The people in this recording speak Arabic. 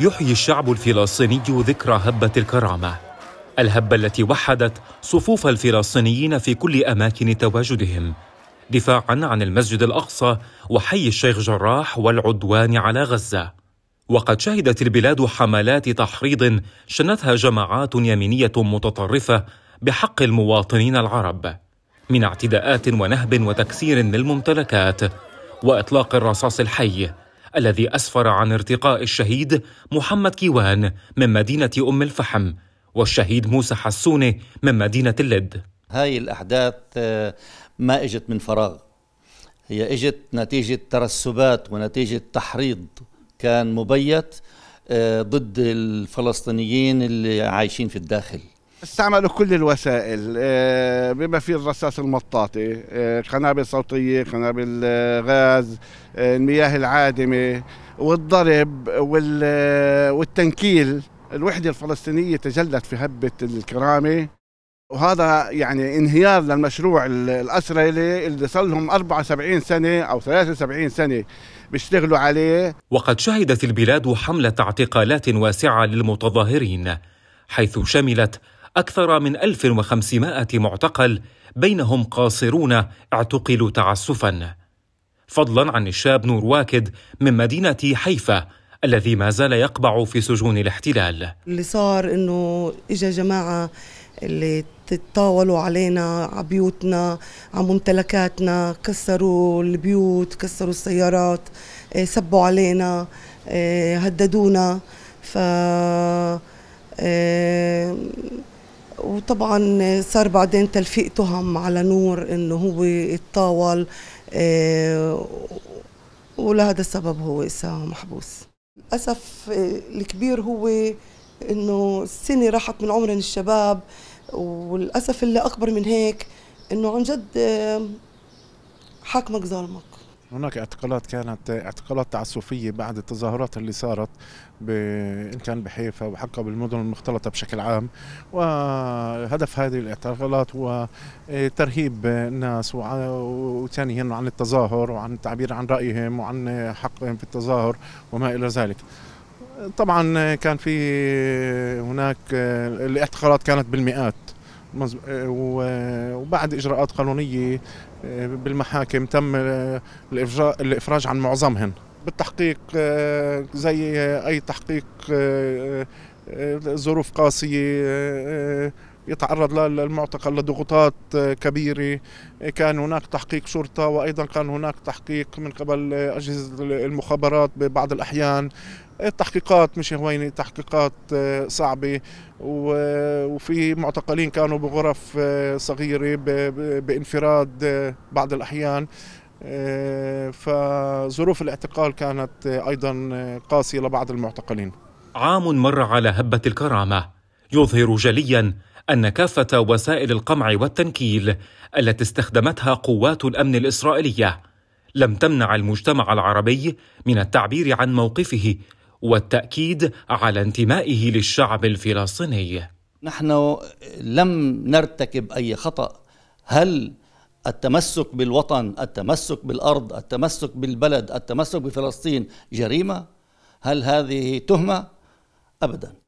يحيي الشعب الفلسطيني ذكرى هبة الكرامة الهبة التي وحدت صفوف الفلسطينيين في كل أماكن تواجدهم دفاعاً عن المسجد الأقصى وحي الشيخ جراح والعدوان على غزة وقد شهدت البلاد حملات تحريض شنتها جماعات يمينية متطرفة بحق المواطنين العرب من اعتداءات ونهب وتكسير للممتلكات وإطلاق الرصاص الحي الذي أسفر عن ارتقاء الشهيد محمد كيوان من مدينة أم الفحم والشهيد موسى حسوني من مدينة اللد هاي الأحداث آه، ما إجت من فراغ هي إجت نتيجة ترسبات ونتيجة تحريض كان مبيت آه، ضد الفلسطينيين اللي عايشين في الداخل استعملوا كل الوسائل آه، بما في الرصاص المطاطي آه، قنابل صوتية قنابل آه، غاز المياه العادمة والضرب والتنكيل الوحدة الفلسطينية تجلت في هبة الكرامة وهذا يعني انهيار للمشروع الاسرائيلي اللي صار لهم 74 سنه او 73 سنه بيشتغلوا عليه وقد شهدت البلاد حمله اعتقالات واسعه للمتظاهرين حيث شملت أكثر من 1500 معتقل بينهم قاصرون اعتقلوا تعسفا فضلا عن الشاب نور واكد من مدينة حيفا الذي ما زال يقبع في سجون الاحتلال اللي صار انه اجى جماعه اللي تطاولوا علينا على بيوتنا على ممتلكاتنا كسروا البيوت كسروا السيارات إيه، سبوا علينا إيه، هددونا ف إيه، وطبعا صار بعدين تلفيق تهم على نور انه هو اتطاول آه، ولهذا السبب هو اسا محبوس للاسف آه، الكبير هو انه السنه راحت من عمرنا الشباب وللاسف اللي اكبر من هيك انه عن جد آه، حاكمك ظالمك هناك اعتقالات كانت اعتقالات تعسفية بعد التظاهرات اللي صارت ب... إن كان بحيفا وحقا بالمدن المختلطة بشكل عام وهدف هذه الاعتقالات هو ترهيب الناس وثانيا عن التظاهر وعن التعبير عن رأيهم وعن حقهم في التظاهر وما إلى ذلك طبعا كان في هناك الاعتقالات كانت بالمئات و بعد اجراءات قانونيه آه، بالمحاكم تم آه، الافراج عن معظمهن بالتحقيق آه، زي اي تحقيق ظروف قاسيه يتعرض للمعتقل لضغوطات كبيرة كان هناك تحقيق شرطة وأيضا كان هناك تحقيق من قبل أجهزة المخابرات ببعض الأحيان التحقيقات مش هوينه تحقيقات آه، صعبه وفي معتقلين كانوا بغرف آه، صغيره بانفراد آه، بعض الاحيان فظروف الاعتقال كانت ايضا قاسيه لبعض المعتقلين عام مر على هبه الكرامه يظهر جليا ان كافه وسائل القمع والتنكيل التي استخدمتها قوات الامن الاسرائيليه لم تمنع المجتمع العربي من التعبير عن موقفه والتاكيد على انتمائه للشعب الفلسطيني نحن لم نرتكب اي خطا هل التمسك بالوطن التمسك بالارض التمسك بالبلد التمسك بفلسطين جريمه هل هذه تهمه ابدا